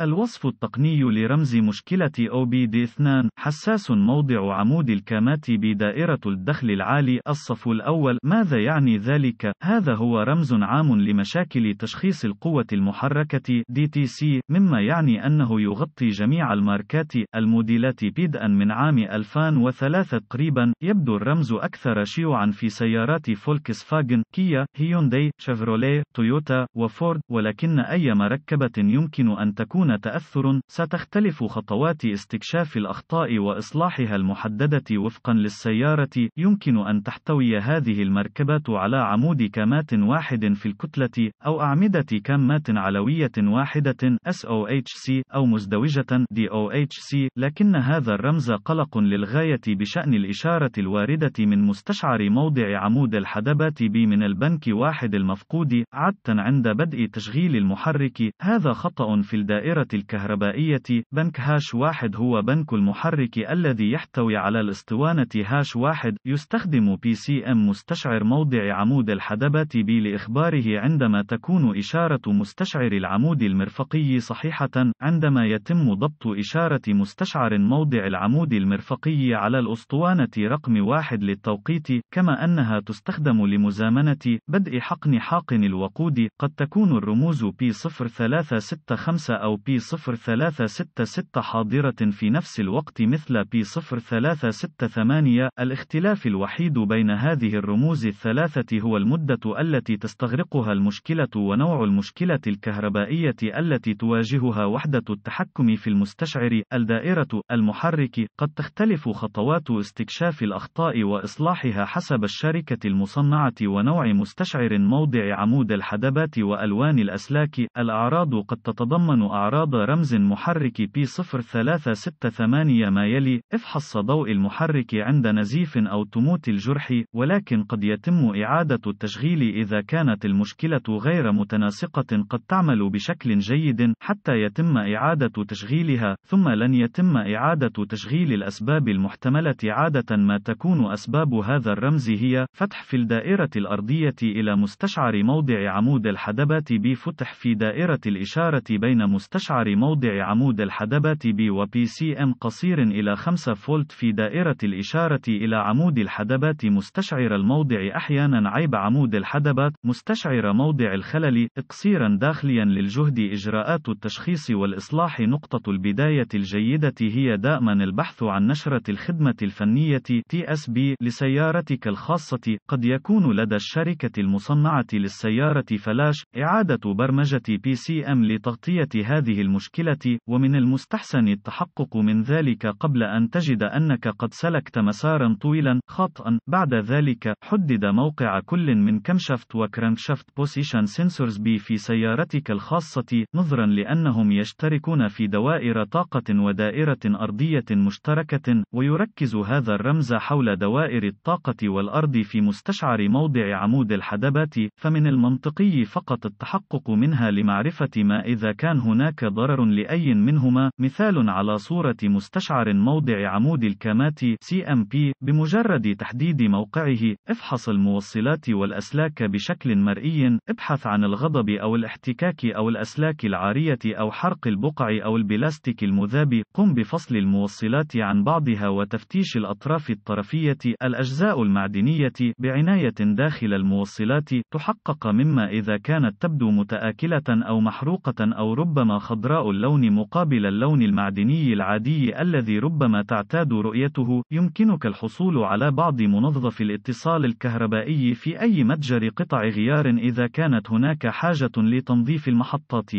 الوصف التقني لرمز مشكلة OBD2 حساس موضع عمود الكامات بدائرة الدخل العالي الصف الأول ماذا يعني ذلك؟ هذا هو رمز عام لمشاكل تشخيص القوة المحركة DTC مما يعني أنه يغطي جميع الماركات الموديلات بدءا من عام 2003 تقريبا يبدو الرمز أكثر شيوعا في سيارات فولكس فاجن كيا هيونداي شيفروليه تويوتا وفورد ولكن أي مركبة يمكن أن تكون سيكون تأثر، ستختلف خطوات استكشاف الأخطاء وإصلاحها المحددة وفقًا للسيارة، يمكن أن تحتوي هذه المركبات على عمود كامات واحد في الكتلة، أو أعمدة كامات علوية واحدة SOHC أو مزدوجة DOHC، لكن هذا الرمز قلق للغاية بشأن الإشارة الواردة من مستشعر موضع عمود الحدبات B من البنك واحد المفقود، عادة عند بدء تشغيل المحرك، هذا خطأ في الدائرة الدائرة الكهربائية بنك هاش واحد هو بنك المحرك الذي يحتوي على الاسطوانة هاش واحد يستخدم بي سي ام مستشعر موضع عمود الحدبة بي لإخباره عندما تكون إشارة مستشعر العمود المرفقي صحيحة عندما يتم ضبط إشارة مستشعر موضع العمود المرفقي على الأسطوانة رقم واحد للتوقيت كما أنها تستخدم لمزامنة بدء حقن حاقن الوقود قد تكون الرموز P0365 أو P P0366 حاضرة في نفس الوقت مثل P0368 الاختلاف الوحيد بين هذه الرموز الثلاثة هو المدة التي تستغرقها المشكلة ونوع المشكلة الكهربائية التي تواجهها وحدة التحكم في المستشعر الدائرة المحرك قد تختلف خطوات استكشاف الأخطاء وإصلاحها حسب الشركة المصنعة ونوع مستشعر موضع عمود الحدبات وألوان الأسلاك الأعراض قد تتضمن أعراض إفحاض رمز محرك P0368 ما يلي إفحص ضوء المحرك عند نزيف أو تموت الجرح ولكن قد يتم إعادة التشغيل إذا كانت المشكلة غير متناسقة قد تعمل بشكل جيد حتى يتم إعادة تشغيلها ثم لن يتم إعادة تشغيل الأسباب المحتملة عادة ما تكون أسباب هذا الرمز هي فتح في الدائرة الأرضية إلى مستشعر موضع عمود الحدبات بفتح في دائرة الإشارة بين مستشعر أشعر موضع عمود الحدبة بي و PCM قصير إلى 5 فولت في دائرة الإشارة إلى عمود الحدبة مستشعر الموضع أحيانا عيب عمود الحدبة مستشعر موضع الخلل تقصيرا داخليا للجهد إجراءات التشخيص والإصلاح نقطة البداية الجيدة هي دائما البحث عن نشرة الخدمة الفنية TSB لسيارتك الخاصة قد يكون لدى الشركة المصنعة للسيارة فلاش إعادة برمجة PCM لتغطية هذه هذه المشكلة، ومن المستحسن التحقق من ذلك قبل أن تجد أنك قد سلكت مسارا طويلا خطأ. بعد ذلك، حدد موقع كل من كمشفت وكرانكشفت بوسيشن سنسورز بي في سيارتك الخاصة، نظرا لأنهم يشتركون في دوائر طاقة ودائرة أرضية مشتركة، ويركز هذا الرمز حول دوائر الطاقة والأرض في مستشعر موضع عمود الحدبات، فمن المنطقي فقط التحقق منها لمعرفة ما إذا كان هناك هناك ضرر لأي منهما مثال على صورة مستشعر موضع عمود الكامات CMP بمجرد تحديد موقعه افحص الموصلات والأسلاك بشكل مرئي ابحث عن الغضب أو الاحتكاك أو الأسلاك العارية أو حرق البقع أو البلاستيك المذاب قم بفصل الموصلات عن بعضها وتفتيش الأطراف الطرفية الأجزاء المعدنية بعناية داخل الموصلات تحقق مما إذا كانت تبدو متآكلة أو محروقة أو ربما خضراء اللون مقابل اللون المعدني العادي الذي ربما تعتاد رؤيته، يمكنك الحصول على بعض منظف الاتصال الكهربائي في أي متجر قطع غيار إذا كانت هناك حاجة لتنظيف المحطات.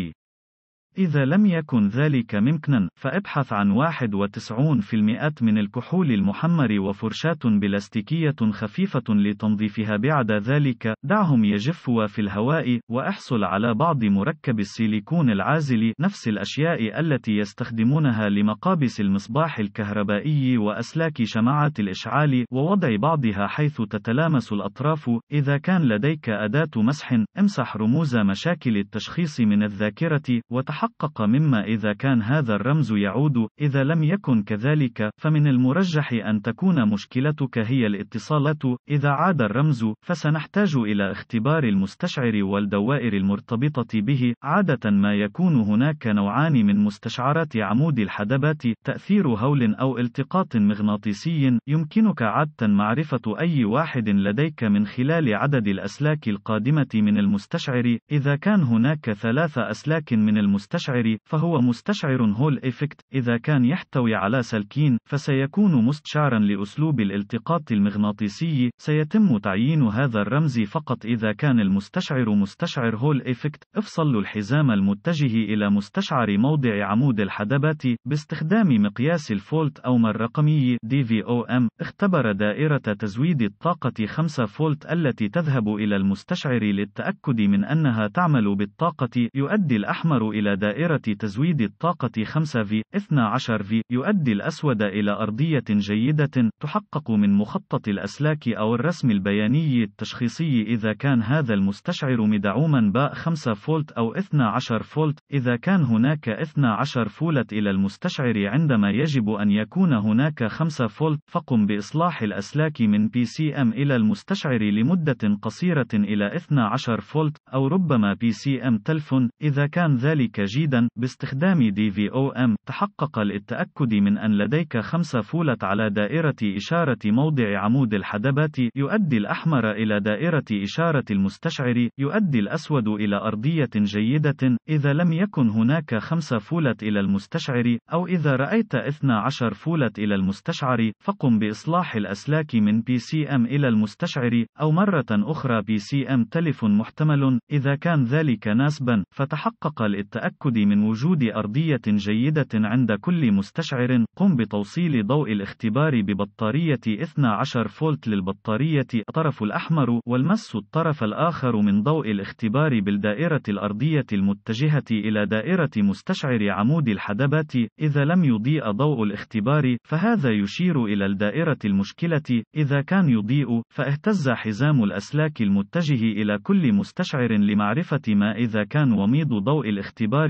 إذا لم يكن ذلك ممكنا، فابحث عن 91% من الكحول المحمر وفرشاة بلاستيكية خفيفة لتنظيفها بعد ذلك، دعهم يجفوا في الهواء، وأحصل على بعض مركب السيليكون العازل، نفس الأشياء التي يستخدمونها لمقابس المصباح الكهربائي وأسلاك شمعات الإشعال، ووضع بعضها حيث تتلامس الأطراف، إذا كان لديك أداة مسح، امسح رموز مشاكل التشخيص من الذاكرة، وتحقق تحقق مما إذا كان هذا الرمز يعود، إذا لم يكن كذلك، فمن المرجح أن تكون مشكلتك هي الاتصالات، إذا عاد الرمز، فسنحتاج إلى اختبار المستشعر والدوائر المرتبطة به، عادة ما يكون هناك نوعان من مستشعرات عمود الحدبات، تأثير هول أو التقاط مغناطيسي، يمكنك عادة معرفة أي واحد لديك من خلال عدد الأسلاك القادمة من المستشعر، إذا كان هناك ثلاث أسلاك من المستشعر المستشعر فهو مستشعر هول إفكت إذا كان يحتوي على سلكين فسيكون مستشعرا لأسلوب الالتقاط المغناطيسي سيتم تعيين هذا الرمز فقط إذا كان المستشعر مستشعر هول إفكت افصل الحزام المتجه إلى مستشعر موضع عمود الحدبات باستخدام مقياس الفولت أو ما الرقمي DVOM اختبر دائرة تزويد الطاقة 5 فولت التي تذهب إلى المستشعر للتأكد من أنها تعمل بالطاقة يؤدي الأحمر إلى دائرة تزويد الطاقة 5 في 12 في يؤدي الأسود إلى أرضية جيدة تحقق من مخطط الأسلاك أو الرسم البياني التشخيصي إذا كان هذا المستشعر مدعوما باء 5 فولت أو 12 فولت إذا كان هناك 12 فولت إلى المستشعر عندما يجب أن يكون هناك 5 فولت فقم بإصلاح الأسلاك من PCM إلى المستشعر لمدة قصيرة إلى 12 فولت أو ربما PCM تلفون تلف إذا كان ذلك مجيدا باستخدام DVOM تحقق للتأكد من أن لديك خمسة فولت على دائرة إشارة موضع عمود الحدبات يؤدي الأحمر إلى دائرة إشارة المستشعر يؤدي الأسود إلى أرضية جيدة إذا لم يكن هناك خمسة فولت إلى المستشعر أو إذا رأيت 12 فولت إلى المستشعر فقم بإصلاح الأسلاك من PCM إلى المستشعر أو مرة أخرى PCM تلف محتمل إذا كان ذلك ناسبا فتحقق للتأكد التأكد من وجود أرضية جيدة عند كل مستشعر قم بتوصيل ضوء الاختبار ببطارية 12 فولت للبطارية الطرف الأحمر والمس الطرف الآخر من ضوء الاختبار بالدائرة الأرضية المتجهة إلى دائرة مستشعر عمود الحدبات إذا لم يضيء ضوء الاختبار فهذا يشير إلى الدائرة المشكلة إذا كان يضيء فاهتز حزام الأسلاك المتجه إلى كل مستشعر لمعرفة ما إذا كان وميض ضوء الاختبار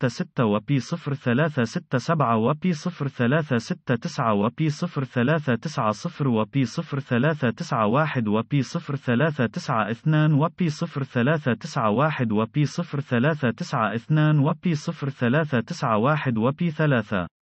ستة ستة وبي صفر ثلاثة ستة سبعة وبي صفر ثلاثة ستة تسعة وبي صفر ثلاثة تسعة صفر وبي صفر ثلاثة تسعة واحد وبي صفر ثلاثة تسعة اثنان وبي صفر ثلاثة تسعة واحد وبي صفر ثلاثة تسعة اثنان وبي صفر ثلاثة تسعة واحد وبي ثلاثة